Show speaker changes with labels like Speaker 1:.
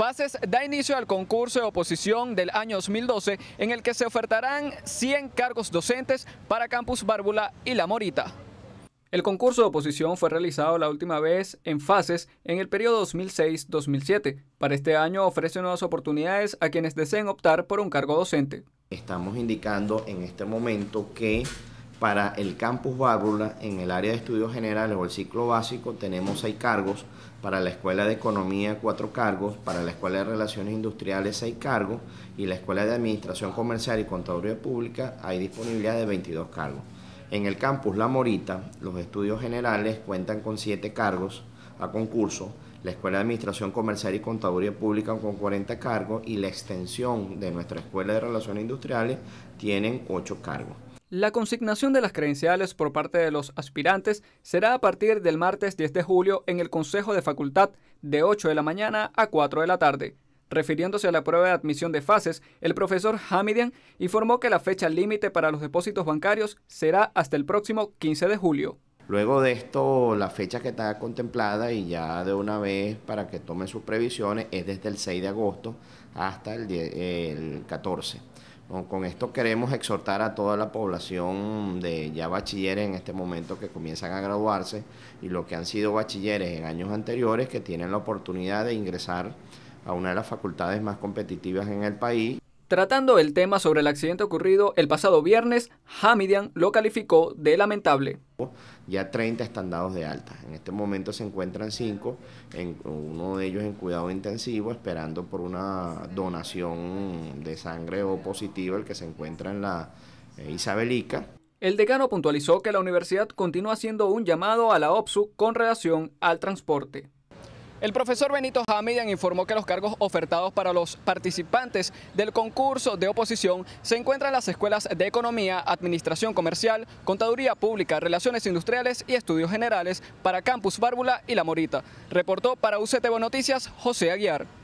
Speaker 1: fases da inicio al concurso de oposición del año 2012 en el que se ofertarán 100 cargos docentes para Campus Bárbula y La Morita. El concurso de oposición fue realizado la última vez en fases en el periodo 2006-2007. Para este año ofrece nuevas oportunidades a quienes deseen optar por un cargo docente. Estamos indicando en este momento que para el campus Várbula, en el área de estudios
Speaker 2: generales o el ciclo básico, tenemos seis cargos. Para la Escuela de Economía, cuatro cargos. Para la Escuela de Relaciones Industriales, seis cargos. Y la Escuela de Administración Comercial y Contaduría Pública, hay disponibilidad de 22 cargos. En el campus La Morita, los estudios generales cuentan con siete cargos a concurso, la Escuela de Administración Comercial y Contaduría
Speaker 1: Pública con 40 cargos y la extensión de nuestra Escuela de Relaciones Industriales tienen ocho cargos. La consignación de las credenciales por parte de los aspirantes será a partir del martes 10 de julio en el Consejo de Facultad de 8 de la mañana a 4 de la tarde. Refiriéndose a la prueba de admisión de fases, el profesor Hamidian informó que la fecha límite para los depósitos bancarios será hasta el próximo 15 de julio.
Speaker 2: Luego de esto, la fecha que está contemplada y ya de una vez para que tomen sus previsiones es desde el 6 de agosto hasta el, el 14. Con, esto queremos exhortar a toda la población de ya bachilleres en este momento que comienzan a graduarse y los que han sido bachilleres en años anteriores que tienen la oportunidad de ingresar
Speaker 1: a una de las facultades más competitivas en el país Tratando el tema sobre el accidente ocurrido el pasado viernes, Hamidian lo calificó de lamentable. Ya 30
Speaker 2: están dados de alta. En este momento se encuentran 5, uno de ellos en cuidado intensivo,
Speaker 1: esperando por una donación de sangre o positiva, el que se encuentra en la eh, Isabelica. El decano puntualizó que la universidad continúa haciendo un llamado a la OPSU con relación al transporte. El profesor Benito Hamidian informó que los cargos ofertados para los participantes del concurso de oposición se encuentran en las escuelas de Economía, Administración Comercial, Contaduría Pública, Relaciones Industriales y Estudios Generales para Campus Bárbula y La Morita. Reportó para UCTV Noticias José Aguiar.